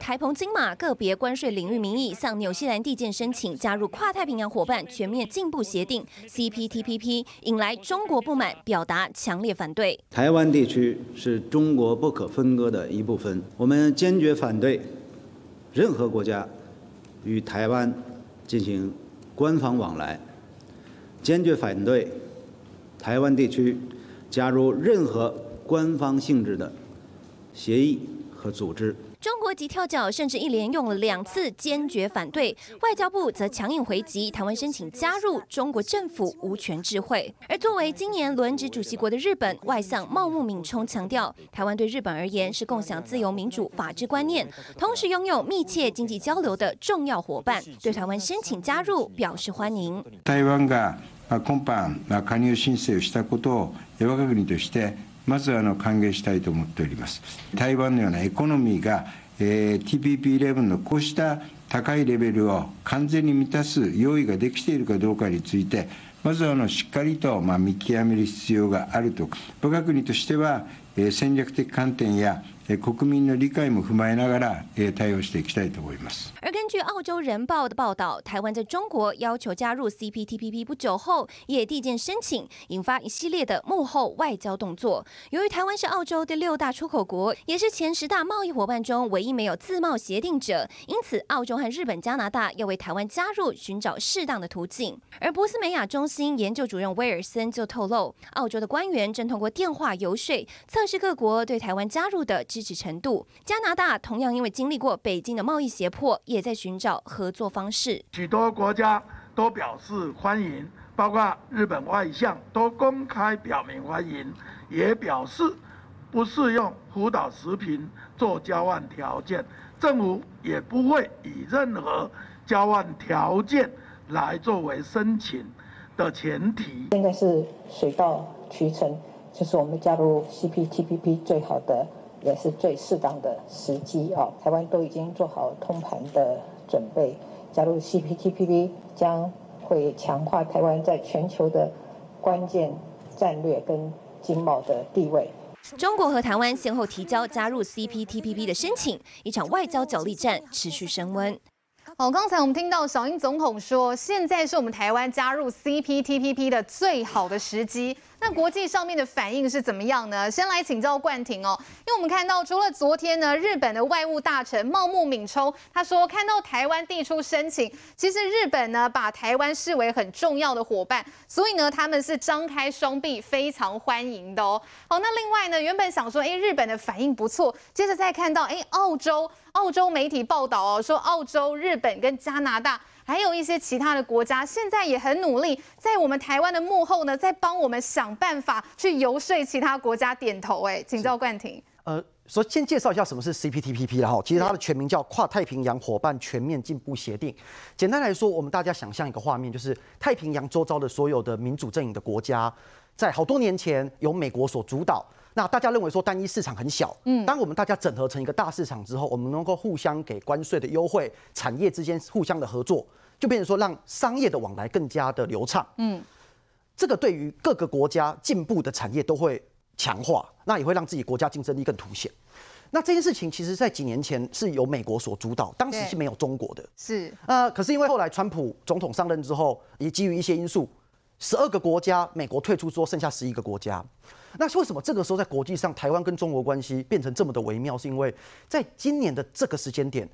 台澎金马个别关税领域名义向纽西兰递件申请加入跨太平洋伙伴全面进步协定 （CPTPP），引来中国不满，表达强烈反对。台湾地区是中国不可分割的一部分，我们坚决反对任何国家与台湾进行官方往来，坚决反对台湾地区加入任何官方性质的协议和组织。中国及跳脚，甚至一连用了两次坚决反对。外交部则强硬回击，台湾申请加入中国政府无权智慧。而作为今年轮值主席国的日本外相茂木敏充强调，台湾对日本而言是共享自由民主法治观念，同时拥有密切经济交流的重要伙伴，对台湾申请加入表示欢迎。まずあの歓迎したいと思っております。台湾のようなエコノミーが、えー、TPP11 のこうした高いレベルを完全に満たす用意ができているかどうかについて、まずはあのしっかりとま見極める必要があると、我が国としては、え戦略的観点や而根据《澳洲人报》的报道，台湾在中国要求加入 CPTPP 不久后也递件申请，引发一系列的幕后外交动作。由于台湾是澳洲第六大出口国，也是前十大贸易伙伴中唯一没有自贸协定者，因此澳洲和日本、加拿大要为台湾加入寻找适当的途径。而博斯美亚中心研究主任威尔森就透露，澳洲的官员正通过电话游说测试各国对台湾加入的。支持程度，加拿大同样因为经历过北京的贸易胁迫，也在寻找合作方式。许多国家都表示欢迎，包括日本外相都公开表明欢迎，也表示不适用福岛食品做交换条件，政府也不会以任何交换条件来作为申请的前提。现在是水到渠成，就是我们加入 CPTPP 最好的。也是最适当的时机哦。台湾都已经做好通盘的准备。加入 CPTPP 将会强化台湾在全球的关键战略跟经贸的地位。中国和台湾先后提交加入 CPTPP 的申请，一场外交角力战持续升温。好，刚才我们听到小英总统说，现在是我们台湾加入 CPTPP 的最好的时机。那国际上面的反应是怎么样呢？先来请教冠廷哦，因为我们看到除了昨天呢，日本的外务大臣茂木敏充他说看到台湾递出申请，其实日本呢把台湾视为很重要的伙伴，所以呢他们是张开双臂非常欢迎的哦。好，那另外呢原本想说，哎，日本的反应不错，接着再看到，哎，澳洲澳洲媒体报道哦，说澳洲、日本跟加拿大。还有一些其他的国家，现在也很努力，在我们台湾的幕后呢，在帮我们想办法去游说其他国家点头。哎，请教冠廷。呃，所以先介绍一下什么是 CPTPP 然后，其实它的全名叫跨太平洋伙伴全面进步协定。简单来说，我们大家想象一个画面，就是太平洋周遭的所有的民主阵营的国家，在好多年前由美国所主导。那大家认为说单一市场很小，嗯，当我们大家整合成一个大市场之后，我们能够互相给关税的优惠，产业之间互相的合作。就变成说，让商业的往来更加的流畅。嗯，这个对于各个国家进步的产业都会强化，那也会让自己国家竞争力更凸显。那这件事情其实在几年前是由美国所主导，当时是没有中国的。是。呃，可是因为后来川普总统上任之后，也基于一些因素，十二个国家美国退出之后剩下十一个国家。那为什么这个时候在国际上台湾跟中国关系变成这么的微妙？是因为在今年的这个时间点。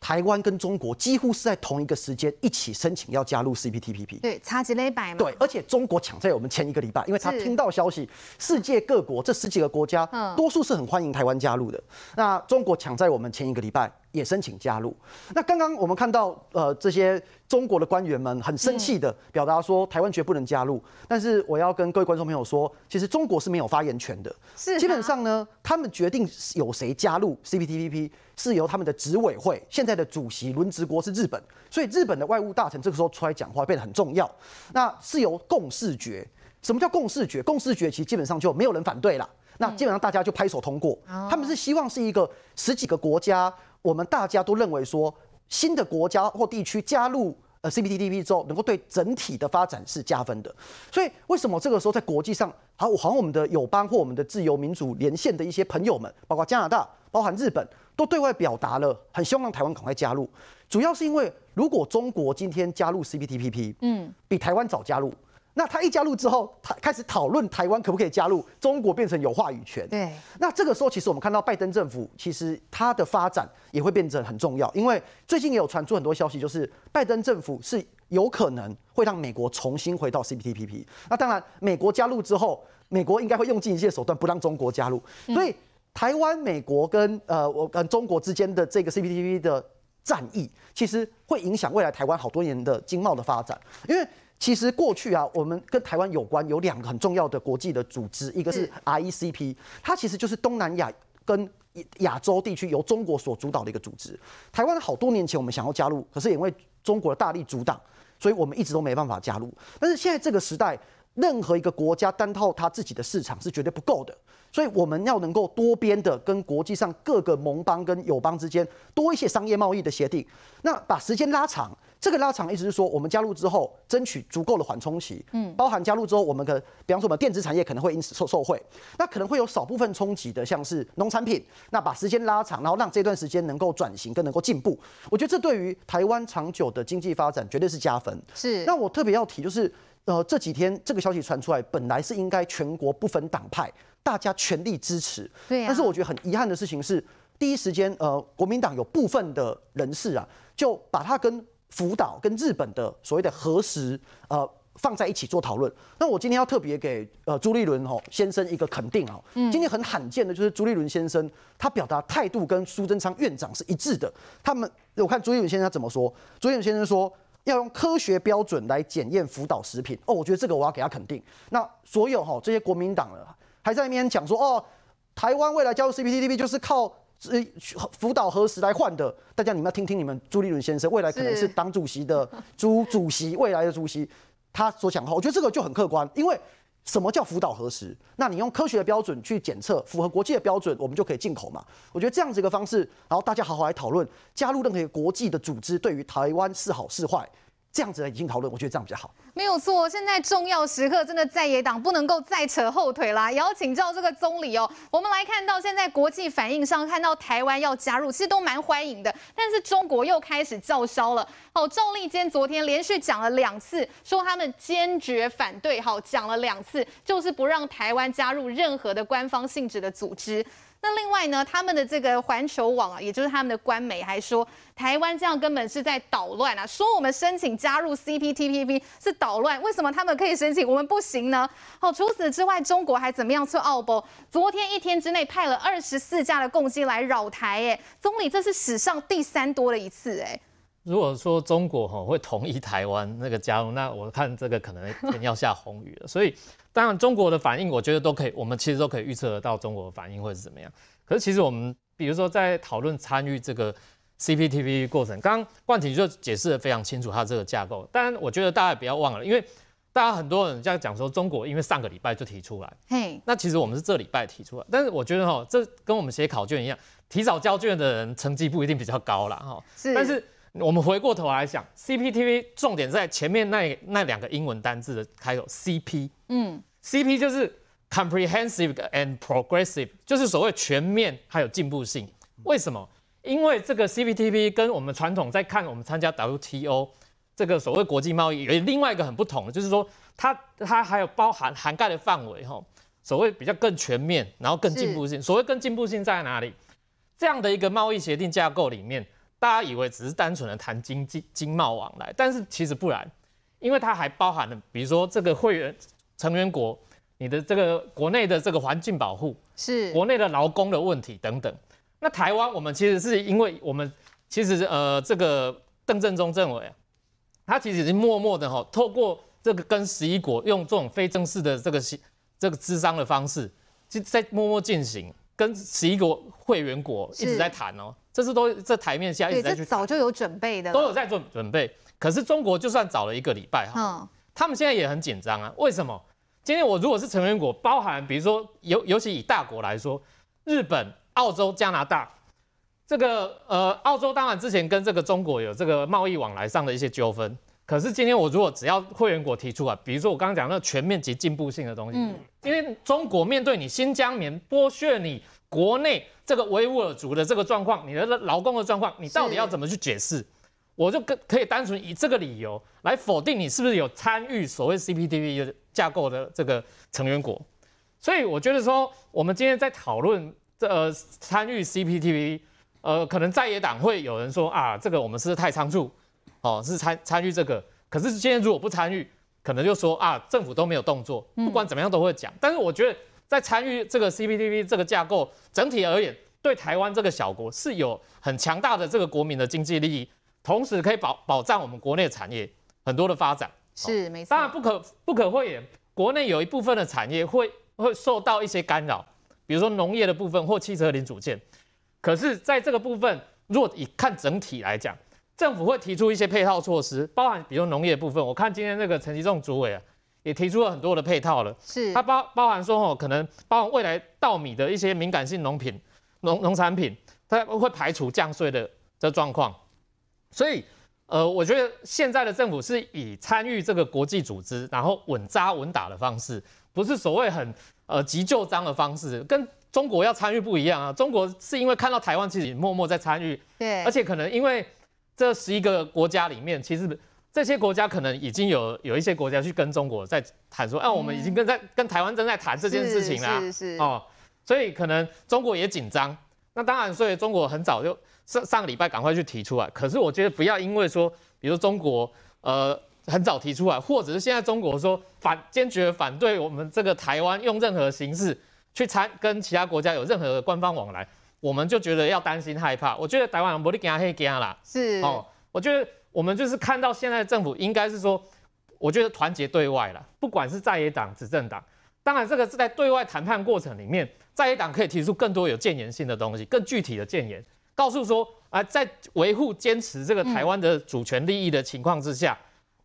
台湾跟中国几乎是在同一个时间一起申请要加入 CPTPP，对，差几礼百嘛。对，而且中国抢在我们前一个礼拜，因为他听到消息，世界各国这十几个国家，多数是很欢迎台湾加入的。那中国抢在我们前一个礼拜。也申请加入。那刚刚我们看到，呃，这些中国的官员们很生气的表达说，台湾绝不能加入。但是我要跟各位观众朋友说，其实中国是没有发言权的。是。基本上呢，他们决定有谁加入 CPTPP 是由他们的执委会现在的主席轮值国是日本，所以日本的外务大臣这个时候出来讲话变得很重要。那是由共视觉。什么叫共视觉？共视觉其实基本上就没有人反对了。那基本上大家就拍手通过，他们是希望是一个十几个国家，我们大家都认为说新的国家或地区加入呃 CPTPP 之后，能够对整体的发展是加分的。所以为什么这个时候在国际上，好，好像我们的友邦或我们的自由民主连线的一些朋友们，包括加拿大、包含日本，都对外表达了很希望台湾赶快加入，主要是因为如果中国今天加入 CPTPP，嗯，比台湾早加入。那他一加入之后，他开始讨论台湾可不可以加入中国，变成有话语权。对。那这个时候，其实我们看到拜登政府，其实它的发展也会变成很重要，因为最近也有传出很多消息，就是拜登政府是有可能会让美国重新回到 CPTPP。那当然，美国加入之后，美国应该会用尽一切手段不让中国加入。所以，台湾、美国跟呃我跟中国之间的这个 CPTP 的战役，其实会影响未来台湾好多年的经贸的发展，因为。其实过去啊，我们跟台湾有关有两个很重要的国际的组织，一个是 R E C P，它其实就是东南亚跟亚亚洲地区由中国所主导的一个组织。台湾好多年前我们想要加入，可是因为中国的大力阻挡，所以我们一直都没办法加入。但是现在这个时代，任何一个国家单靠它自己的市场是绝对不够的。所以我们要能够多边的跟国际上各个盟邦跟友邦之间多一些商业贸易的协定，那把时间拉长，这个拉长意思是说我们加入之后争取足够的缓冲期，嗯，包含加入之后我们的，比方说我们电子产业可能会因此受受惠，那可能会有少部分冲击的，像是农产品，那把时间拉长，然后让这段时间能够转型，跟能够进步，我觉得这对于台湾长久的经济发展绝对是加分。是。那我特别要提就是，呃，这几天这个消息传出来，本来是应该全国不分党派。大家全力支持，但是我觉得很遗憾的事情是，第一时间呃，国民党有部分的人士啊，就把它跟福岛跟日本的所谓的核食呃放在一起做讨论。那我今天要特别给呃朱立伦哈先生一个肯定啊，今天很罕见的就是朱立伦先生他表达态度跟苏贞昌院长是一致的。他们我看朱立伦先生他怎么说，朱立伦先生说要用科学标准来检验福岛食品哦，我觉得这个我要给他肯定。那所有哈这些国民党人。还在那边讲说哦，台湾未来加入 CPTPP 就是靠辅导核实来换的。大家你们要听听你们朱立伦先生未来可能是党主席的 朱主席未来的主席他所讲的话，我觉得这个就很客观。因为什么叫辅导核实？那你用科学的标准去检测，符合国际的标准，我们就可以进口嘛。我觉得这样子一个方式，然后大家好好来讨论加入任何一个国际的组织对于台湾是好是坏。这样子已行讨论，我觉得这样比较好。没有错，现在重要时刻真的在野党不能够再扯后腿啦。也要请教这个总理哦。我们来看到现在国际反应上，看到台湾要加入，其实都蛮欢迎的。但是中国又开始叫嚣了。哦，赵立坚昨天连续讲了两次，说他们坚决反对。好，讲了两次，就是不让台湾加入任何的官方性质的组织。那另外呢，他们的这个环球网啊，也就是他们的官媒还说，台湾这样根本是在捣乱啊，说我们申请加入 CPTPP 是捣乱，为什么他们可以申请，我们不行呢？好，除此之外，中国还怎么样？去澳博，昨天一天之内派了二十四架的共机来扰台，哎，总理这是史上第三多了一次，哎。如果说中国哈会同意台湾那个加入，那我看这个可能要下红雨了。所以当然中国的反应，我觉得都可以，我们其实都可以预测得到中国的反应会是怎么样。可是其实我们比如说在讨论参与这个 CPTP 过程，刚刚冠廷就解释的非常清楚，它这个架构。当然我觉得大家不要忘了，因为大家很多人在讲说中国，因为上个礼拜就提出来，嘿，那其实我们是这礼拜提出来。但是我觉得哈，这跟我们写考卷一样，提早交卷的人成绩不一定比较高了哈。是，但是。我们回过头来想 c p t v 重点在前面那那两个英文单字的开头，CP，嗯，CP 就是 comprehensive and progressive，就是所谓全面还有进步性。为什么？因为这个 c p t v 跟我们传统在看我们参加 WTO 这个所谓国际贸易有另外一个很不同的，就是说它它还有包含涵盖的范围哈，所谓比较更全面，然后更进步性。所谓更进步性在哪里？这样的一个贸易协定架构里面。大家以为只是单纯的谈经济、经贸往来，但是其实不然，因为它还包含了，比如说这个会员成员国，你的这个国内的这个环境保护，是国内的劳工的问题等等。那台湾我们其实是因为我们其实呃，这个邓正中政委，他其实是默默的哈，透过这个跟十一国用这种非正式的这个这个磋商的方式，就在默默进行。跟十一个会员国一直在谈哦，这次都这台面下一直在去，早就有准备的，都有在做准备。可是中国就算早了一个礼拜哈，他们现在也很紧张啊。为什么？今天我如果是成员国，包含比如说尤尤其以大国来说，日本、澳洲、加拿大，这个呃澳洲当然之前跟这个中国有这个贸易往来上的一些纠纷。可是今天我如果只要会员国提出啊，比如说我刚刚讲那全面及进步性的东西，嗯，因为中国面对你新疆棉剥削你国内这个维吾尔族的这个状况，你的劳工的状况，你到底要怎么去解释？我就跟可以单纯以这个理由来否定你是不是有参与所谓 CPTP 的架构的这个成员国。所以我觉得说，我们今天在讨论这呃参与 CPTP，呃，可能在野党会有人说啊，这个我们是不是太仓促？哦，是参参与这个，可是现在如果不参与，可能就说啊，政府都没有动作，不管怎么样都会讲。但是我觉得，在参与这个 C P T V 这个架构整体而言，对台湾这个小国是有很强大的这个国民的经济利益，同时可以保保障我们国内产业很多的发展。是没错，当然不可不可讳言，国内有一部分的产业会会受到一些干扰，比如说农业的部分或汽车零组件。可是，在这个部分，若以看整体来讲。政府会提出一些配套措施，包含比如农业部分，我看今天那个陈吉仲主委啊，也提出了很多的配套了。是，他包包含说哦，可能包含未来稻米的一些敏感性农品、农农产品，它会排除降税的这状况。所以，呃，我觉得现在的政府是以参与这个国际组织，然后稳扎稳打的方式，不是所谓很呃急救章的方式，跟中国要参与不一样啊。中国是因为看到台湾自己默默在参与，对，而且可能因为。这十一个国家里面，其实这些国家可能已经有有一些国家去跟中国在谈，说，哎，我们已经跟在跟台湾正在谈这件事情啦，哦，所以可能中国也紧张。那当然，所以中国很早就上上礼拜赶快去提出来。可是我觉得不要因为说，比如中国呃很早提出来，或者是现在中国说反坚决反对我们这个台湾用任何形式去参跟其他国家有任何的官方往来。我们就觉得要担心害怕，我觉得台湾人不跟惊黑跟啦，是哦，我觉得我们就是看到现在的政府应该是说，我觉得团结对外了，不管是在野党、执政党，当然这个是在对外谈判过程里面，在野党可以提出更多有建言性的东西，更具体的建言，告诉说啊，在维护坚持这个台湾的主权利益的情况之下，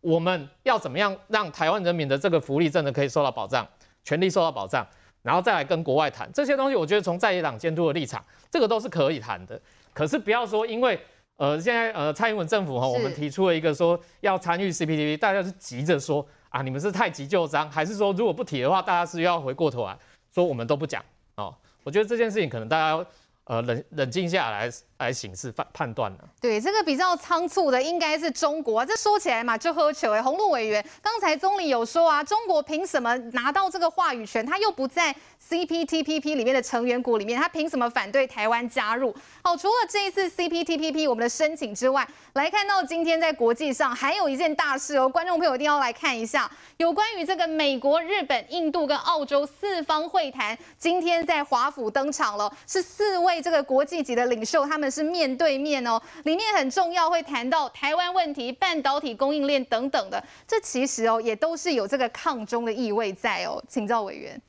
我们要怎么样让台湾人民的这个福利政策可以受到保障，权利受到保障。然后再来跟国外谈这些东西，我觉得从在野党监督的立场，这个都是可以谈的。可是不要说，因为呃，现在呃，蔡英文政府哈，我们提出了一个说要参与 CPTP，大家是急着说啊，你们是太急就章，还是说如果不提的话，大家是要回过头来说我们都不讲哦？我觉得这件事情可能大家呃冷冷静下来。来刑事判判断呢？对，这个比较仓促的应该是中国。这说起来嘛，就喝酒哎。洪路委员刚才总理有说啊，中国凭什么拿到这个话语权？他又不在 C P T P P 里面的成员国里面，他凭什么反对台湾加入？好，除了这一次 C P T P P 我们的申请之外，来看到今天在国际上还有一件大事哦，观众朋友一定要来看一下，有关于这个美国、日本、印度跟澳洲四方会谈，今天在华府登场了，是四位这个国际级的领袖他们。是面对面哦，里面很重要，会谈到台湾问题、半导体供应链等等的。这其实哦，也都是有这个抗中的意味在哦。请教委员，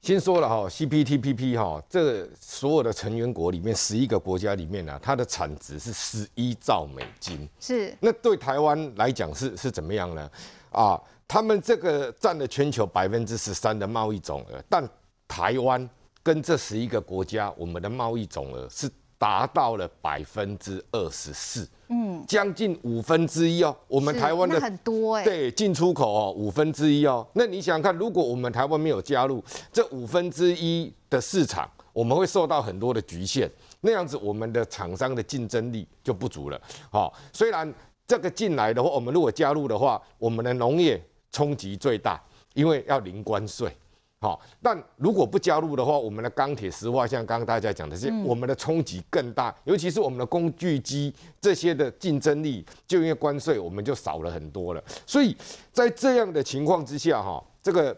先说了哈，CPTPP 哈，这所有的成员国里面十一个国家里面呢，它的产值是十一兆美金，是那对台湾来讲是是怎么样呢？啊，他们这个占了全球百分之十三的贸易总额，但台湾跟这十一个国家，我们的贸易总额是。达到了百分之二十四，嗯，将近五分之一哦。我们台湾的很多哎，对，进出口哦，五分之一哦。那你想看，如果我们台湾没有加入这五分之一的市场，我们会受到很多的局限。那样子我们的厂商的竞争力就不足了。好，虽然这个进来的话，我们如果加入的话，我们的农业冲击最大，因为要零关税。好，但如果不加入的话，我们的钢铁、石化，像刚刚大家讲的，是我们的冲击更大，尤其是我们的工具机这些的竞争力，就因为关税我们就少了很多了。所以在这样的情况之下，哈，这个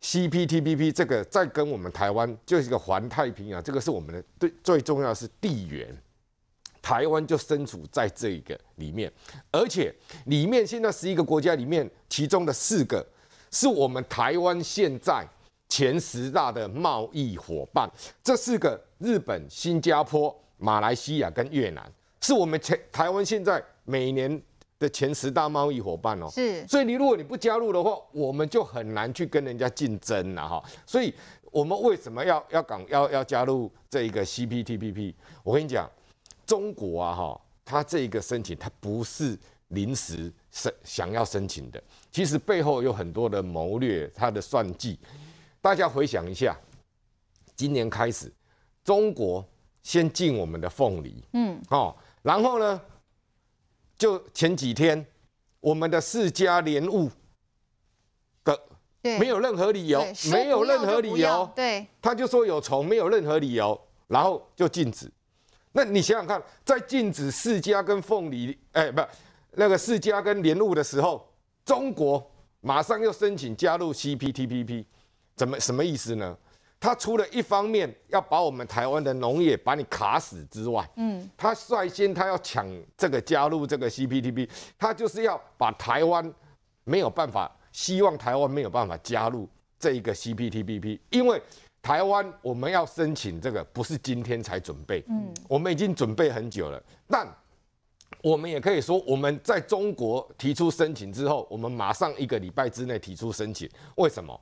C P T P P 这个在跟我们台湾，就是一个环太平洋，这个是我们的最最重要是地缘，台湾就身处在这一个里面，而且里面现在十一个国家里面，其中的四个。是我们台湾现在前十大的贸易伙伴，这四个日本、新加坡、马来西亚跟越南，是我们前台湾现在每年的前十大贸易伙伴哦。是，所以你如果你不加入的话，我们就很难去跟人家竞争了哈。所以，我们为什么要要港要要加入这一个 CPTPP？我跟你讲，中国啊哈，它这一个申请它不是。临时申想要申请的，其实背后有很多的谋略，他的算计。大家回想一下，今年开始，中国先进我们的凤梨，嗯，哦，然后呢，就前几天我们的世家莲雾的，没有任何理由，没有任何理由，对，他就说有虫，没有任何理由，然后就禁止。那你想想看，在禁止世家跟凤梨，哎，不。那个世家跟联络的时候，中国马上又申请加入 CPTPP，怎么什么意思呢？他除了一方面要把我们台湾的农业把你卡死之外，嗯，他率先他要抢这个加入这个 CPTPP，他就是要把台湾没有办法，希望台湾没有办法加入这一个 CPTPP，因为台湾我们要申请这个不是今天才准备，嗯，我们已经准备很久了，但。我们也可以说，我们在中国提出申请之后，我们马上一个礼拜之内提出申请。为什么？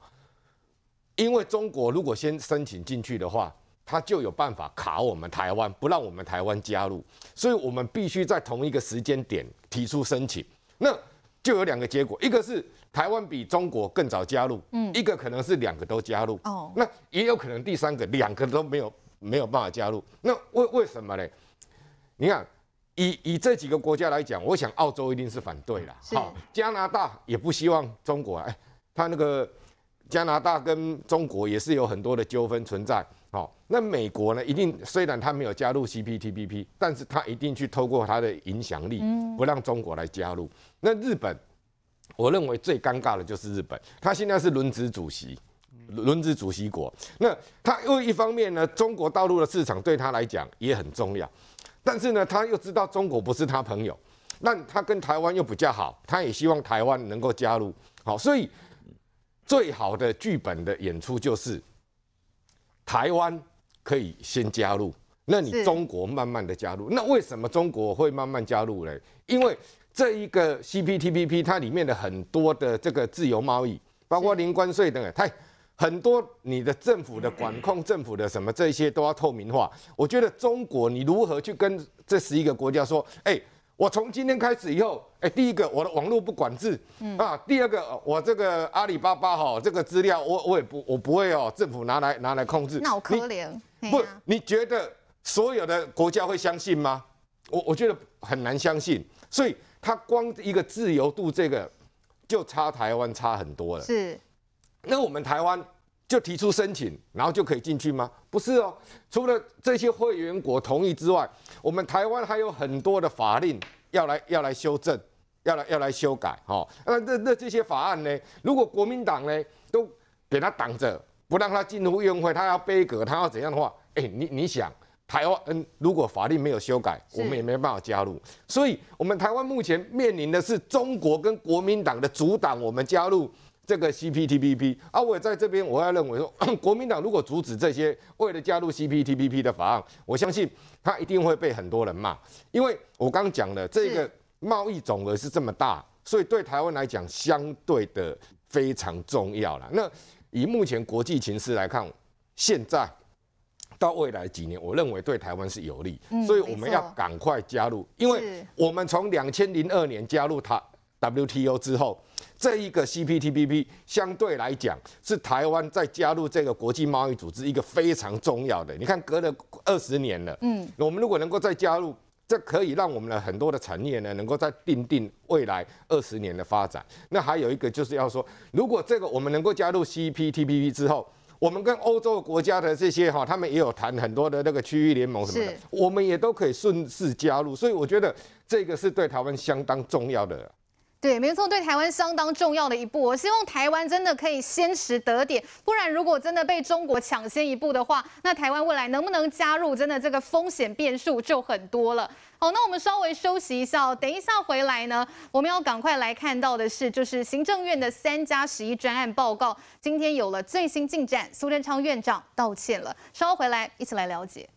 因为中国如果先申请进去的话，他就有办法卡我们台湾，不让我们台湾加入。所以，我们必须在同一个时间点提出申请。那就有两个结果：一个是台湾比中国更早加入，嗯，一个可能是两个都加入，哦，那也有可能第三个两个都没有没有办法加入。那为为什么呢？你看。以以这几个国家来讲，我想澳洲一定是反对了。好，加拿大也不希望中国。哎，他那个加拿大跟中国也是有很多的纠纷存在。好，那美国呢，一定虽然他没有加入 CPTPP，但是他一定去透过他的影响力，不让中国来加入。那日本，我认为最尴尬的就是日本，他现在是轮值主席，轮值主席国。那他因为一方面呢，中国大陆的市场对他来讲也很重要。但是呢，他又知道中国不是他朋友，那他跟台湾又比较好，他也希望台湾能够加入，好，所以最好的剧本的演出就是台湾可以先加入，那你中国慢慢的加入，那为什么中国会慢慢加入呢？因为这一个 CPTPP 它里面的很多的这个自由贸易，包括零关税等等，它很多你的政府的管控、政府的什么这些都要透明化。我觉得中国，你如何去跟这十一个国家说？哎，我从今天开始以后，哎，第一个我的网络不管制啊，第二个我这个阿里巴巴哈，这个资料我我也不我不会哦，政府拿来拿来控制。那我可怜。不，你觉得所有的国家会相信吗？我我觉得很难相信。所以它光一个自由度这个就差台湾差很多了。是。那我们台湾就提出申请，然后就可以进去吗？不是哦，除了这些会员国同意之外，我们台湾还有很多的法令要来要来修正，要来要来修改哦。那那那这些法案呢？如果国民党呢都给他挡着，不让他进入议会，他要被革，他要怎样的话？哎，你你想，台湾嗯，如果法令没有修改，我们也没办法加入。所以，我们台湾目前面临的是中国跟国民党的阻挡，我们加入。这个 CPTPP 啊，我也在这边，我要认为说，国民党如果阻止这些为了加入 CPTPP 的法案，我相信他一定会被很多人骂，因为我刚讲了这个贸易总额是这么大，所以对台湾来讲相对的非常重要了。那以目前国际情势来看，现在到未来几年，我认为对台湾是有利，所以我们要赶快加入，因为我们从两千零二年加入它。WTO 之后，这一个 CPTPP 相对来讲是台湾在加入这个国际贸易组织一个非常重要的。你看，隔了二十年了，嗯，我们如果能够再加入，这可以让我们的很多的产业呢，能够再定定未来二十年的发展。那还有一个就是要说，如果这个我们能够加入 CPTPP 之后，我们跟欧洲国家的这些哈，他们也有谈很多的那个区域联盟什么的，我们也都可以顺势加入。所以我觉得这个是对台湾相当重要的。对，没错，对台湾相当重要的一步。我希望台湾真的可以先取得点，不然如果真的被中国抢先一步的话，那台湾未来能不能加入，真的这个风险变数就很多了。好，那我们稍微休息一下，等一下回来呢，我们要赶快来看到的是，就是行政院的三加十一专案报告今天有了最新进展，苏贞昌院长道歉了。稍后回来一起来了解。